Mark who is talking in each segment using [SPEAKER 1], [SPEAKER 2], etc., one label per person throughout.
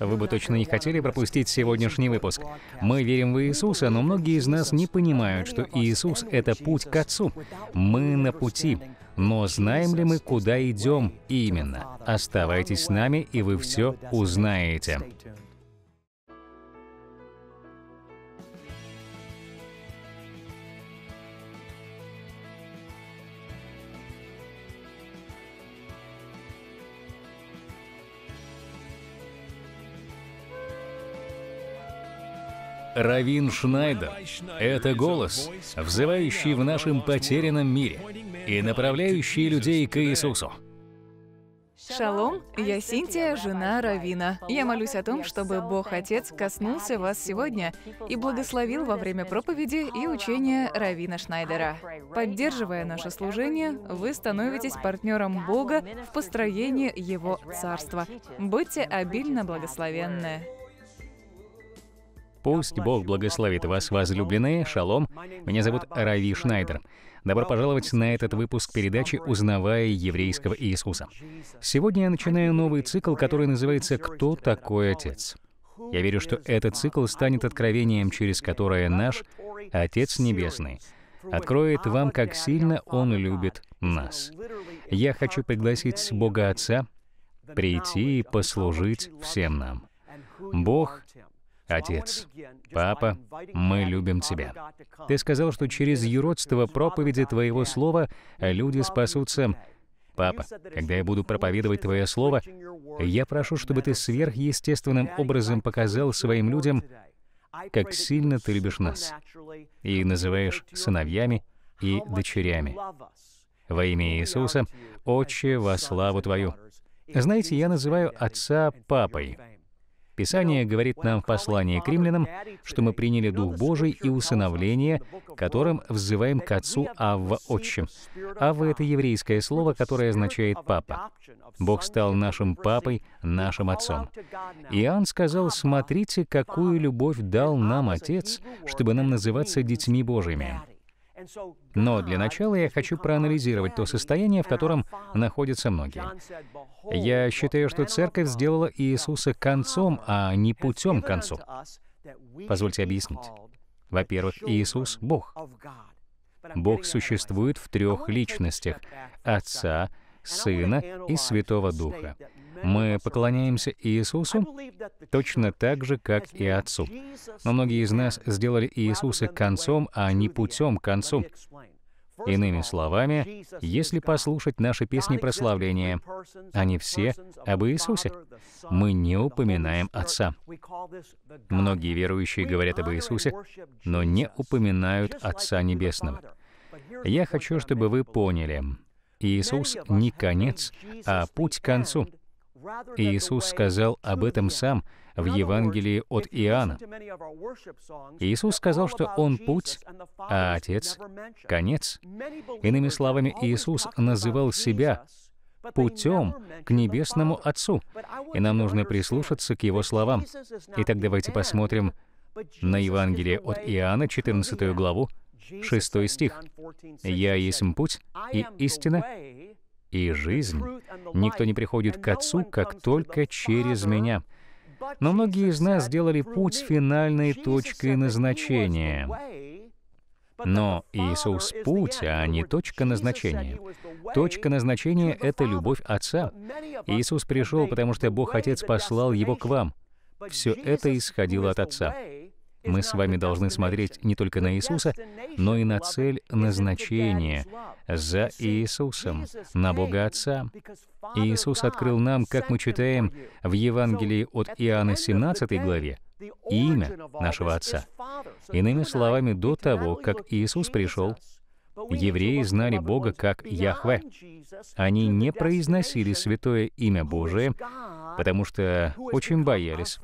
[SPEAKER 1] Вы бы точно не хотели пропустить сегодняшний выпуск. Мы верим в Иисуса, но многие из нас не понимают, что Иисус — это путь к Отцу. Мы на пути. Но знаем ли мы, куда идем именно? Оставайтесь с нами, и вы все узнаете. Равин Шнайдер. Это голос, взывающий в нашем потерянном мире и направляющий людей к Иисусу.
[SPEAKER 2] Шалом, я Синтия, жена Равина. Я молюсь о том, чтобы Бог Отец коснулся вас сегодня и благословил во время проповеди и учения Равина Шнайдера. Поддерживая наше служение, вы становитесь партнером Бога в построении Его Царства. Будьте обильно благословенны.
[SPEAKER 1] Пусть Бог благословит вас, возлюбленные. Шалом. Меня зовут Рави Шнайдер. Добро пожаловать на этот выпуск передачи «Узнавая еврейского Иисуса». Сегодня я начинаю новый цикл, который называется «Кто такой Отец?». Я верю, что этот цикл станет откровением, через которое наш Отец Небесный откроет вам, как сильно Он любит нас. Я хочу пригласить Бога Отца прийти и послужить всем нам. Бог Отец, Папа, мы любим Тебя. Ты сказал, что через юродство проповеди Твоего Слова люди спасутся. Папа, когда я буду проповедовать Твое Слово, я прошу, чтобы Ты сверхъестественным образом показал своим людям, как сильно Ты любишь нас и называешь сыновьями и дочерями. Во имя Иисуса, Отче, во славу Твою. Знаете, я называю Отца Папой. Писание говорит нам в послании к римлянам, что мы приняли Дух Божий и усыновление, которым взываем к Отцу Авва Отчим. Авва — это еврейское слово, которое означает «папа». Бог стал нашим папой, нашим отцом. Иоанн сказал, «Смотрите, какую любовь дал нам Отец, чтобы нам называться детьми Божьими». Но для начала я хочу проанализировать то состояние, в котором находятся многие. Я считаю, что церковь сделала Иисуса концом, а не путем к концу. Позвольте объяснить. Во-первых, Иисус — Бог. Бог существует в трех личностях — Отца, Сына и Святого Духа. Мы поклоняемся Иисусу точно так же, как и Отцу. Но многие из нас сделали Иисуса концом, а не путем к концу. Иными словами, если послушать наши песни прославления, они все об Иисусе. Мы не упоминаем Отца. Многие верующие говорят об Иисусе, но не упоминают Отца Небесного. Я хочу, чтобы вы поняли, Иисус не конец, а путь к концу. Иисус сказал об этом сам в Евангелии от Иоанна. Иисус сказал, что Он — путь, а Отец — конец. Иными словами, Иисус называл Себя путем к Небесному Отцу, и нам нужно прислушаться к Его словам. Итак, давайте посмотрим на Евангелие от Иоанна, 14 главу, 6 стих. «Я есть путь и истина и жизнь. Никто не приходит к Отцу, как только через меня. Но многие из нас сделали путь финальной точкой назначения. Но Иисус — путь, а не точка назначения. Точка назначения — это любовь Отца. Иисус пришел, потому что Бог Отец послал Его к вам. Все это исходило от Отца. Мы с вами должны смотреть не только на Иисуса, но и на цель назначения за Иисусом, на Бога Отца. Иисус открыл нам, как мы читаем в Евангелии от Иоанна 17 главе, имя нашего Отца. Иными словами, до того, как Иисус пришел, Евреи знали Бога как Яхве. Они не произносили святое имя Божие, потому что очень боялись,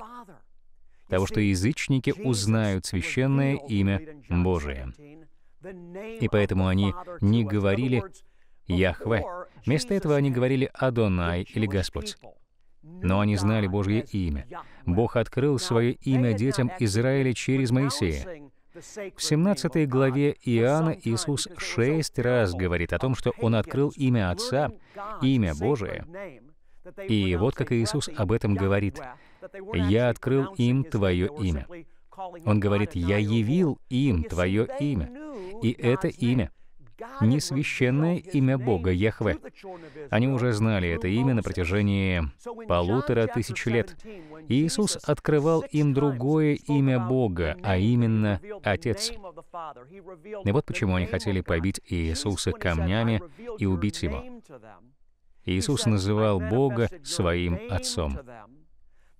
[SPEAKER 1] того, что язычники узнают священное имя Божие. И поэтому они не говорили «Яхве». Вместо этого они говорили «Адонай» или «Господь». Но они знали Божье имя. Бог открыл свое имя детям Израиля через Моисея. В 17 главе Иоанна Иисус шесть раз говорит о том, что Он открыл имя Отца, имя Божие. И вот как Иисус об этом говорит. «Я открыл им твое имя». Он говорит, «Я явил им твое имя». И это имя не священное имя Бога Яхве. Они уже знали это имя на протяжении полутора тысяч лет. Иисус открывал им другое имя Бога, а именно Отец. И вот почему они хотели побить Иисуса камнями и убить его. Иисус называл Бога своим Отцом.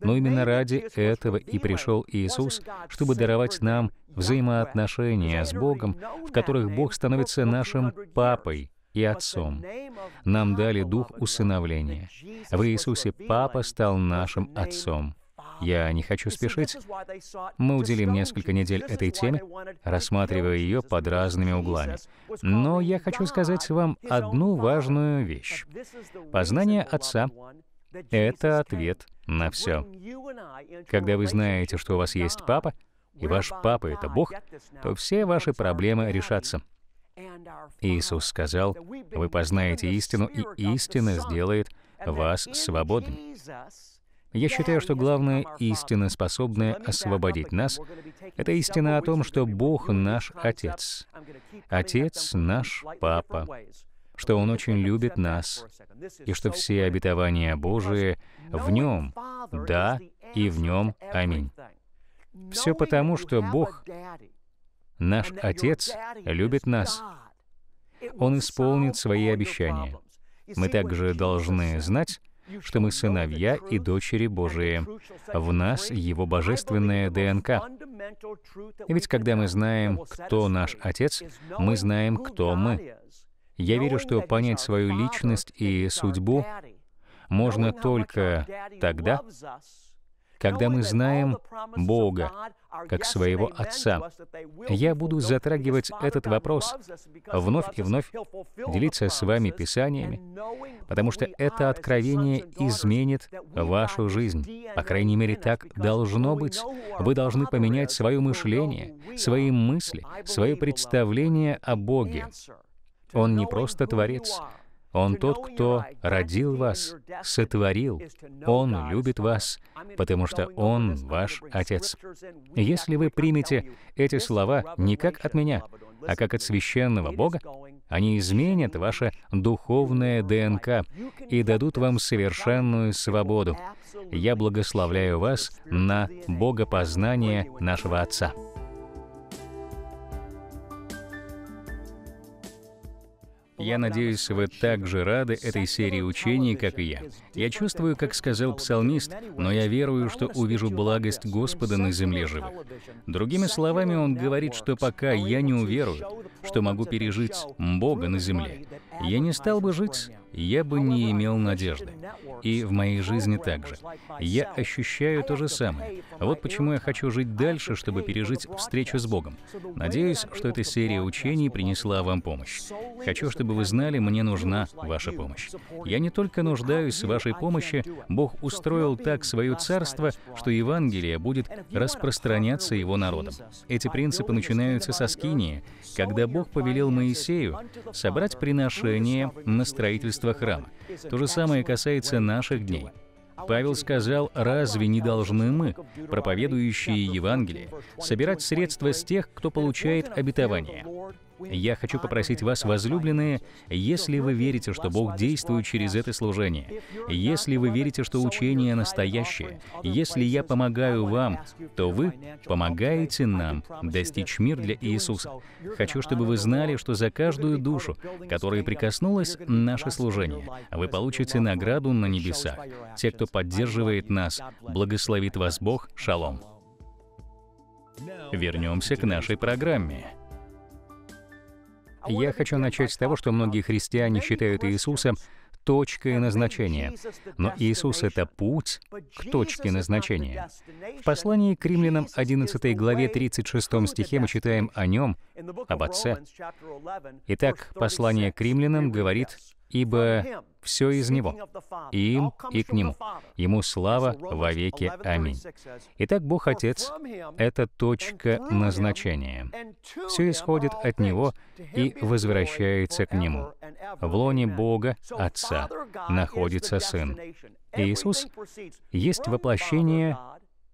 [SPEAKER 1] Но именно ради этого и пришел Иисус, чтобы даровать нам взаимоотношения с Богом, в которых Бог становится нашим Папой и Отцом. Нам дали дух усыновления. В Иисусе Папа стал нашим Отцом. Я не хочу спешить. Мы уделим несколько недель этой теме, рассматривая ее под разными углами. Но я хочу сказать вам одну важную вещь. Познание Отца это ответ на все. Когда вы знаете, что у вас есть папа, и ваш папа — это Бог, то все ваши проблемы решатся. Иисус сказал, «Вы познаете истину, и истина сделает вас свободным». Я считаю, что главная истина, способная освободить нас, это истина о том, что Бог наш Отец. Отец наш Папа что Он очень любит нас, и что все обетования Божии в Нем, да, и в Нем, аминь. Все потому, что Бог, наш Отец, любит нас. Он исполнит свои обещания. Мы также должны знать, что мы сыновья и дочери Божии. В нас Его божественная ДНК. Ведь когда мы знаем, кто наш Отец, мы знаем, кто мы. Я верю, что понять свою личность и судьбу можно только тогда, когда мы знаем Бога как своего Отца. Я буду затрагивать этот вопрос вновь и вновь, делиться с вами Писаниями, потому что это откровение изменит вашу жизнь. По крайней мере, так должно быть. Вы должны поменять свое мышление, свои мысли, свое представление о Боге. Он не просто Творец, Он тот, кто родил вас, сотворил. Он любит вас, потому что Он ваш Отец. Если вы примете эти слова не как от меня, а как от священного Бога, они изменят ваше духовное ДНК и дадут вам совершенную свободу. Я благословляю вас на богопознание нашего Отца. Я надеюсь, вы так же рады этой серии учений, как и я. Я чувствую, как сказал псалмист, но я верую, что увижу благость Господа на земле живых. Другими словами, он говорит, что пока я не уверую, что могу пережить Бога на земле, я не стал бы жить, я бы не имел надежды. И в моей жизни также. Я ощущаю то же самое. Вот почему я хочу жить дальше, чтобы пережить встречу с Богом. Надеюсь, что эта серия учений принесла вам помощь. Хочу, чтобы вы знали, мне нужна ваша помощь. Я не только нуждаюсь в вашей помощи, Бог устроил так свое царство, что Евангелие будет распространяться его народом. Эти принципы начинаются со скинии, когда Бог повелел Моисею собрать приношение на строительство строительство храма. То же самое касается наших дней. Павел сказал, разве не должны мы, проповедующие Евангелие, собирать средства с тех, кто получает обетование? Я хочу попросить вас, возлюбленные, если вы верите, что Бог действует через это служение, если вы верите, что учение настоящее, если я помогаю вам, то вы помогаете нам достичь мир для Иисуса. Хочу, чтобы вы знали, что за каждую душу, которая прикоснулась наше служение, вы получите награду на небесах. Те, кто поддерживает нас, благословит вас Бог. Шалом. Вернемся к нашей программе. Я хочу начать с того, что многие христиане считают Иисуса точкой назначения. Но Иисус — это путь к точке назначения. В послании к римлянам 11 главе 36 стихе мы читаем о Нем, об Отце. Итак, послание к римлянам говорит ибо все из Него, и им, и к Нему. Ему слава во веки. Аминь. Итак, Бог Отец — это точка назначения. Все исходит от Него и возвращается к Нему. В лоне Бога, Отца, находится Сын. Иисус есть воплощение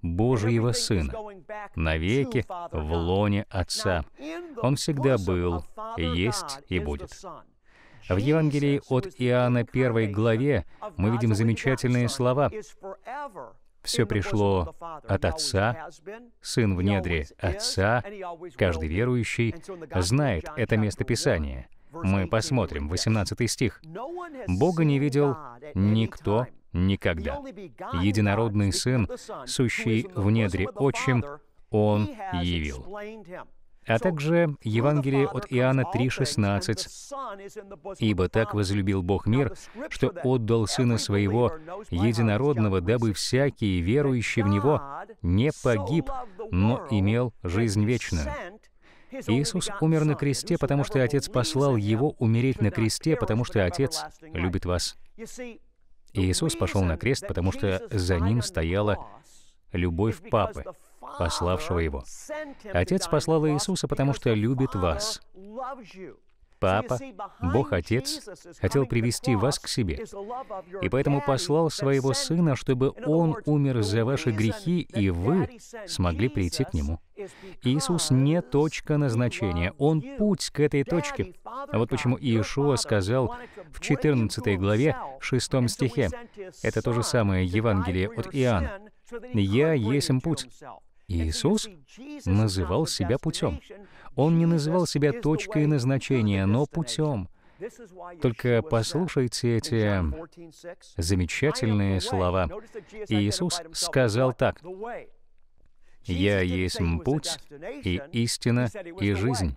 [SPEAKER 1] Божьего Сына, навеки в лоне Отца. Он всегда был, есть и будет. В Евангелии от Иоанна 1 главе мы видим замечательные слова. Все пришло от Отца, Сын в недре Отца, каждый верующий знает это местописание. Мы посмотрим, 18 стих. «Бога не видел никто никогда. Единородный Сын, сущий в недре Отчим, Он явил» а также Евангелие от Иоанна 3,16. «Ибо так возлюбил Бог мир, что отдал Сына Своего, единородного, дабы всякий, верующий в Него, не погиб, но имел жизнь вечную». Иисус умер на кресте, потому что Отец послал Его умереть на кресте, потому что Отец любит вас. Иисус пошел на крест, потому что за Ним стояла любовь Папы пославшего Его. Отец послал Иисуса, потому что любит вас. Папа, Бог Отец, хотел привести вас к себе, и поэтому послал Своего Сына, чтобы Он умер за ваши грехи, и вы смогли прийти к Нему. Иисус не точка назначения, Он путь к этой точке. А вот почему Иешуа сказал в 14 главе 6 стихе, это то же самое Евангелие от Иоанна, «Я есмь путь, Иисус называл себя путем. Он не называл себя точкой назначения, но путем. Только послушайте эти замечательные слова. Иисус сказал так. «Я есть путь и истина и жизнь.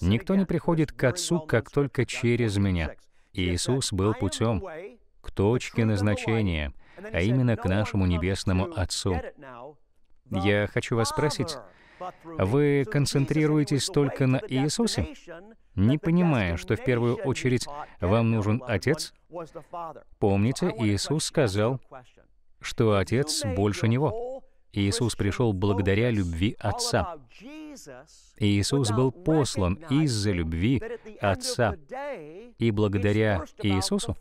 [SPEAKER 1] Никто не приходит к Отцу, как только через Меня». Иисус был путем к точке назначения, а именно к нашему Небесному Отцу. Я хочу вас спросить, вы концентрируетесь только на Иисусе, не понимая, что в первую очередь вам нужен Отец? Помните, Иисус сказал, что Отец больше Него. Иисус пришел благодаря любви Отца. Иисус был послан из-за любви Отца. И благодаря Иисусу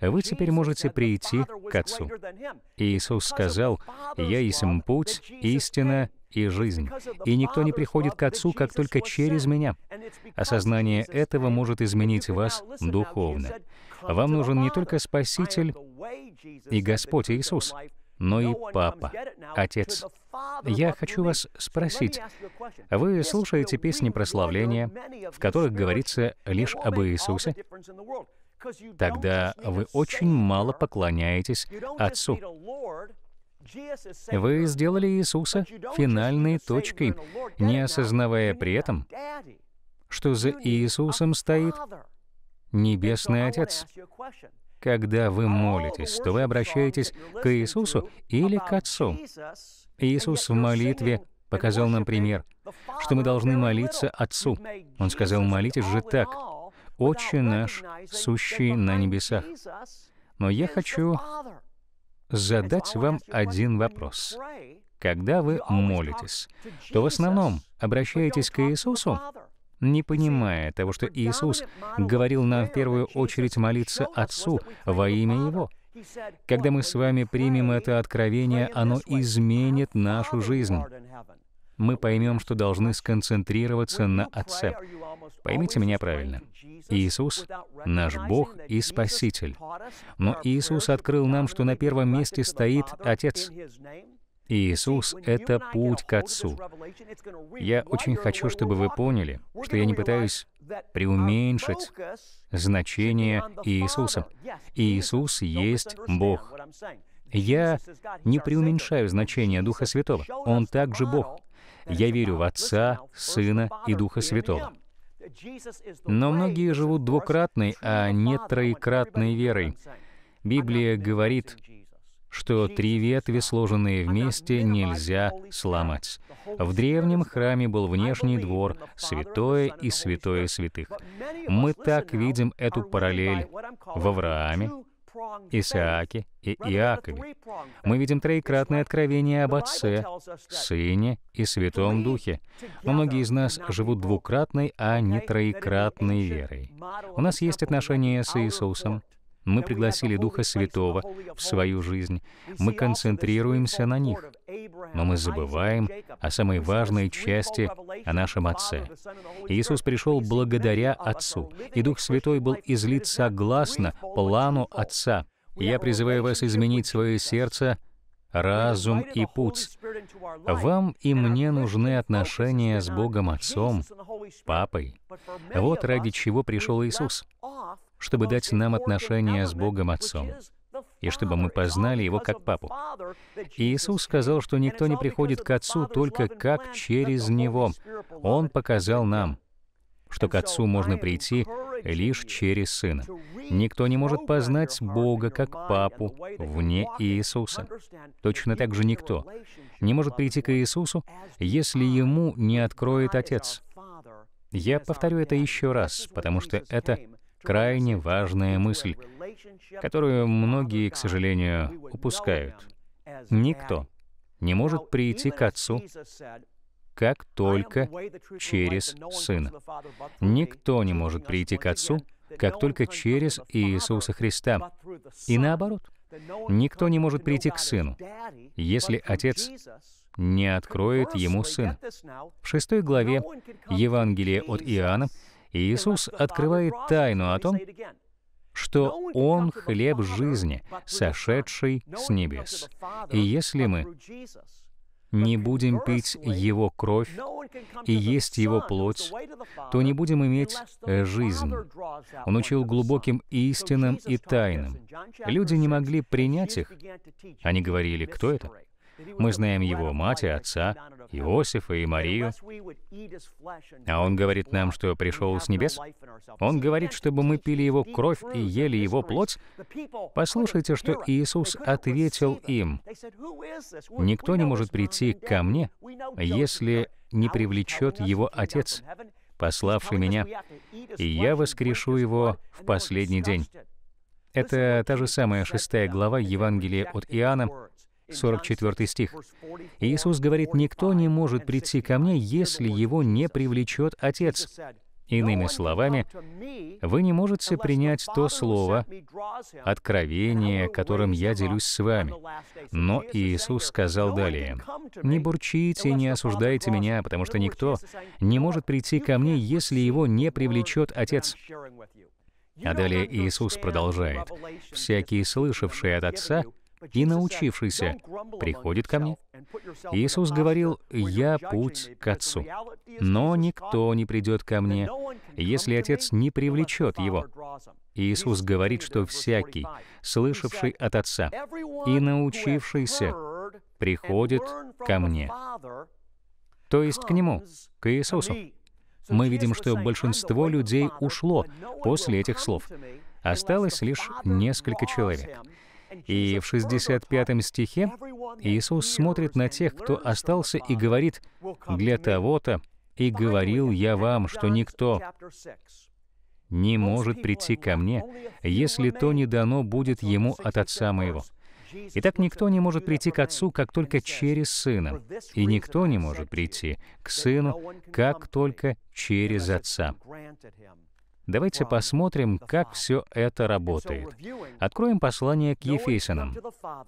[SPEAKER 1] вы теперь можете прийти к Отцу. Иисус сказал, «Я есть путь, истина и жизнь, и никто не приходит к Отцу, как только через Меня». Осознание этого может изменить вас духовно. Вам нужен не только Спаситель и Господь Иисус, но и Папа, Отец. Я хочу вас спросить, вы слушаете песни прославления, в которых говорится лишь об Иисусе? Тогда вы очень мало поклоняетесь Отцу. Вы сделали Иисуса финальной точкой, не осознавая при этом, что за Иисусом стоит Небесный Отец. Когда вы молитесь, то вы обращаетесь к Иисусу или к Отцу. Иисус в молитве показал нам пример, что мы должны молиться Отцу. Он сказал, молитесь же так, «Отче наш, сущий на небесах». Но я хочу задать вам один вопрос. Когда вы молитесь, то в основном обращаетесь к Иисусу, не понимая того, что Иисус говорил нам в первую очередь молиться Отцу во имя Его. Когда мы с вами примем это откровение, оно изменит нашу жизнь мы поймем, что должны сконцентрироваться на Отце. Поймите меня правильно. Иисус — наш Бог и Спаситель. Но Иисус открыл нам, что на первом месте стоит Отец. Иисус — это путь к Отцу. Я очень хочу, чтобы вы поняли, что я не пытаюсь преуменьшить значение Иисуса. Иисус есть Бог. Я не преуменьшаю значение Духа Святого. Он также Бог. Я верю в Отца, Сына и Духа Святого. Но многие живут двукратной, а не троекратной верой. Библия говорит, что три ветви, сложенные вместе, нельзя сломать. В древнем храме был внешний двор, святое и святое святых. Мы так видим эту параллель в Аврааме, Исааке и Иакове. Мы видим троекратное откровение об Отце, Сыне и Святом Духе. Но многие из нас живут двукратной, а не троекратной верой. У нас есть отношения с Иисусом, мы пригласили Духа Святого в свою жизнь. Мы концентрируемся на них. Но мы забываем о самой важной части, о нашем Отце. Иисус пришел благодаря Отцу, и Дух Святой был излит согласно плану Отца. Я призываю вас изменить свое сердце, разум и путь. Вам и мне нужны отношения с Богом Отцом, Папой. Вот ради чего пришел Иисус чтобы дать нам отношения с Богом Отцом, и чтобы мы познали Его как Папу. И Иисус сказал, что никто не приходит к Отцу только как через Него. Он показал нам, что к Отцу можно прийти лишь через Сына. Никто не может познать Бога как Папу вне Иисуса. Точно так же никто не может прийти к Иисусу, если ему не откроет Отец. Я повторю это еще раз, потому что это крайне важная мысль, которую многие, к сожалению, упускают. Никто не может прийти к Отцу, как только через Сына. Никто не может прийти к Отцу, как только через Иисуса Христа. И наоборот, никто не может прийти к Сыну, если Отец не откроет ему Сына. В шестой главе Евангелия от Иоанна и Иисус открывает тайну о том, что Он — хлеб жизни, сошедший с небес. И если мы не будем пить Его кровь и есть Его плоть, то не будем иметь жизнь. Он учил глубоким истинам и тайнам. Люди не могли принять их. Они говорили, кто это? Мы знаем его мать и отца, Иосифа и Марию. А он говорит нам, что пришел с небес. Он говорит, чтобы мы пили его кровь и ели его плоть. Послушайте, что Иисус ответил им. Никто не может прийти ко мне, если не привлечет его Отец, пославший меня, и я воскрешу его в последний день. Это та же самая шестая глава Евангелия от Иоанна, 44 стих. Иисус говорит, «Никто не может прийти ко мне, если его не привлечет Отец». Иными словами, вы не можете принять то слово, откровение, которым я делюсь с вами. Но Иисус сказал далее, «Не бурчите, не осуждайте меня, потому что никто не может прийти ко мне, если его не привлечет Отец». А далее Иисус продолжает, «Всякий, слышавший от Отца, и научившийся приходит ко мне. Иисус говорил, «Я путь к Отцу, но никто не придет ко мне, если Отец не привлечет его». Иисус говорит, что всякий, слышавший от Отца и научившийся, приходит ко мне. То есть к Нему, к Иисусу. Мы видим, что большинство людей ушло после этих слов. Осталось лишь несколько человек. И в 65 стихе Иисус смотрит на тех, кто остался и говорит, «Для того-то и говорил я вам, что никто не может прийти ко мне, если то не дано будет ему от Отца моего». Итак, никто не может прийти к Отцу, как только через Сына, и никто не может прийти к Сыну, как только через Отца. Давайте посмотрим, как все это работает. Откроем послание к Ефесянам.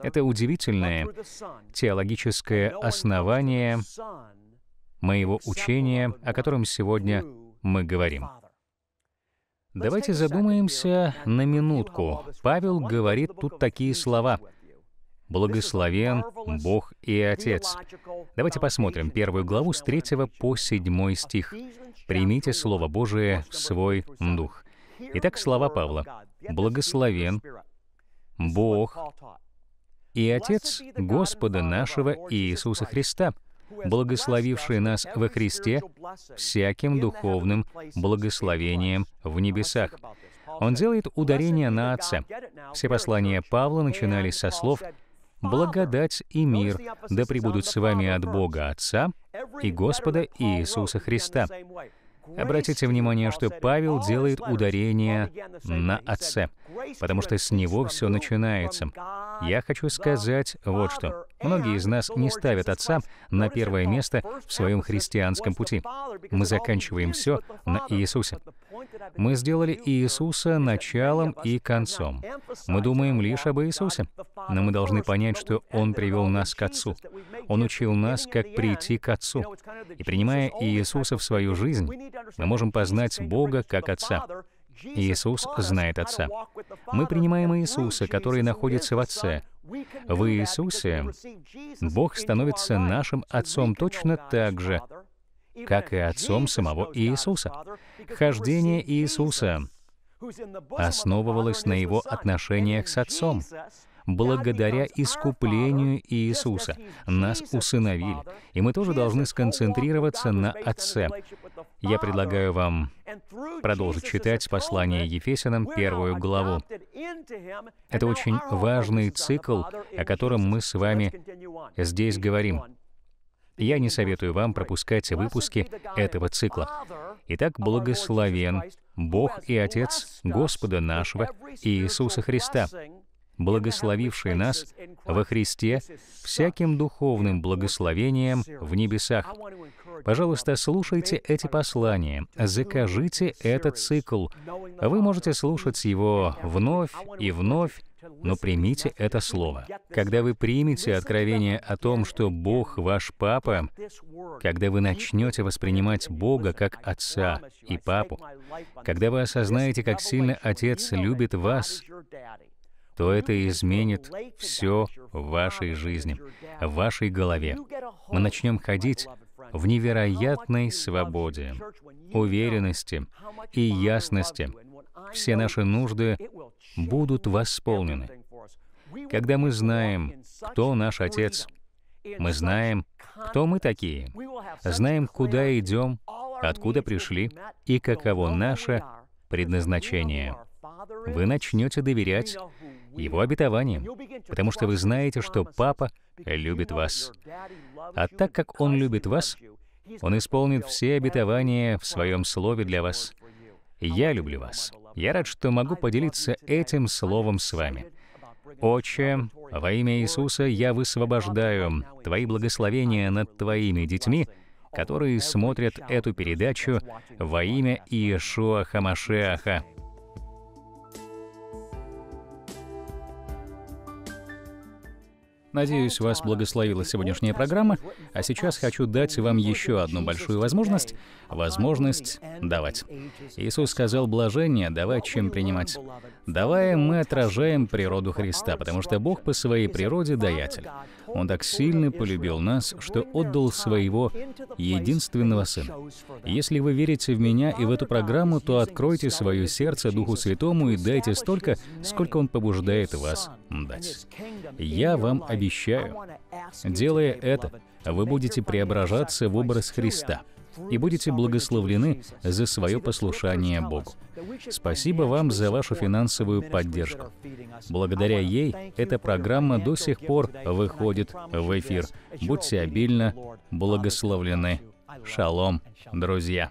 [SPEAKER 1] Это удивительное теологическое основание моего учения, о котором сегодня мы говорим. Давайте задумаемся на минутку. Павел говорит тут такие слова — Благословен Бог и Отец. Давайте посмотрим первую главу с 3 по 7 стих. Примите Слово Божие в свой дух. Итак, слова Павла. Благословен Бог и Отец Господа нашего Иисуса Христа, благословивший нас во Христе всяким духовным благословением в небесах. Он делает ударение на Отца. Все послания Павла начинались со слов благодать и мир да пребудут с вами от Бога Отца и Господа Иисуса Христа». Обратите внимание, что Павел делает ударение на Отце потому что с него все начинается. Я хочу сказать вот что. Многие из нас не ставят Отца на первое место в своем христианском пути. Мы заканчиваем все на Иисусе. Мы сделали Иисуса началом и концом. Мы думаем лишь об Иисусе, но мы должны понять, что Он привел нас к Отцу. Он учил нас, как прийти к Отцу. И принимая Иисуса в свою жизнь, мы можем познать Бога как Отца. Иисус знает Отца. Мы принимаем Иисуса, который находится в Отце. В Иисусе Бог становится нашим Отцом точно так же, как и Отцом самого Иисуса. Хождение Иисуса основывалось на Его отношениях с Отцом. Благодаря искуплению Иисуса нас усыновили, и мы тоже должны сконцентрироваться на Отце. Я предлагаю вам продолжить читать послание Ефесянам, первую главу. Это очень важный цикл, о котором мы с вами здесь говорим. Я не советую вам пропускать выпуски этого цикла. Итак, благословен Бог и Отец Господа нашего Иисуса Христа, благословивший нас во Христе всяким духовным благословением в небесах. Пожалуйста, слушайте эти послания, закажите этот цикл. Вы можете слушать его вновь и вновь, но примите это слово. Когда вы примете откровение о том, что Бог ваш Папа, когда вы начнете воспринимать Бога как Отца и Папу, когда вы осознаете, как сильно Отец любит вас, то это изменит все в вашей жизни, в вашей голове. Мы начнем ходить в невероятной свободе, уверенности и ясности. Все наши нужды будут восполнены. Когда мы знаем, кто наш Отец, мы знаем, кто мы такие, знаем, куда идем, откуда пришли и каково наше предназначение. Вы начнете доверять его обетованием, потому что вы знаете, что Папа любит вас. А так как Он любит вас, Он исполнит все обетования в Своем Слове для вас. Я люблю вас. Я рад, что могу поделиться этим Словом с вами. «Отче, во имя Иисуса я высвобождаю Твои благословения над Твоими детьми, которые смотрят эту передачу во имя Иешуа Хамашеаха». Надеюсь, вас благословила сегодняшняя программа, а сейчас хочу дать вам еще одну большую возможность — возможность давать. Иисус сказал блажение давать, чем принимать. Давая, мы отражаем природу Христа, потому что Бог по своей природе даятель. Он так сильно полюбил нас, что отдал своего единственного Сына. Если вы верите в меня и в эту программу, то откройте свое сердце Духу Святому и дайте столько, сколько Он побуждает вас дать. Я вам обещаю, делая это, вы будете преображаться в образ Христа — и будете благословлены за свое послушание Богу. Спасибо вам за вашу финансовую поддержку. Благодаря ей эта программа до сих пор выходит в эфир. Будьте обильно благословлены. Шалом, друзья!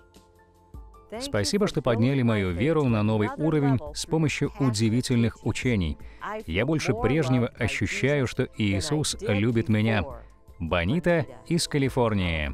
[SPEAKER 1] Спасибо, что подняли мою веру на новый уровень с помощью удивительных учений. Я больше прежнего ощущаю, что Иисус любит меня. Бонита из Калифорнии.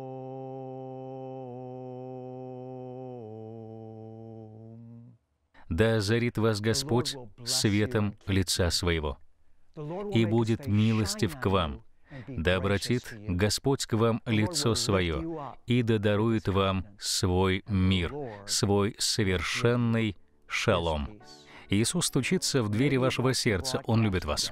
[SPEAKER 1] да озарит вас Господь светом лица Своего, и будет милостив к вам, да обратит Господь к вам лицо свое, и да дарует вам свой мир, свой совершенный шалом. Иисус стучится в двери вашего сердца, Он любит вас.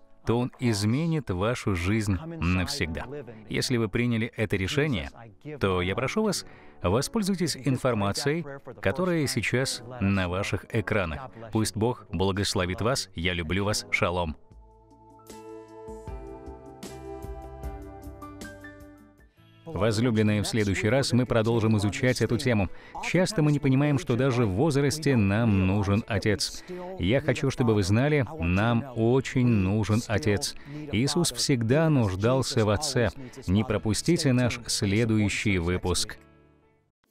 [SPEAKER 1] то он изменит вашу жизнь навсегда. Если вы приняли это решение, то я прошу вас, воспользуйтесь информацией, которая сейчас на ваших экранах. Пусть Бог благословит вас. Я люблю вас. Шалом. Возлюбленные, в следующий раз мы продолжим изучать эту тему. Часто мы не понимаем, что даже в возрасте нам нужен Отец. Я хочу, чтобы вы знали, нам очень нужен Отец. Иисус всегда нуждался в Отце. Не пропустите наш следующий выпуск.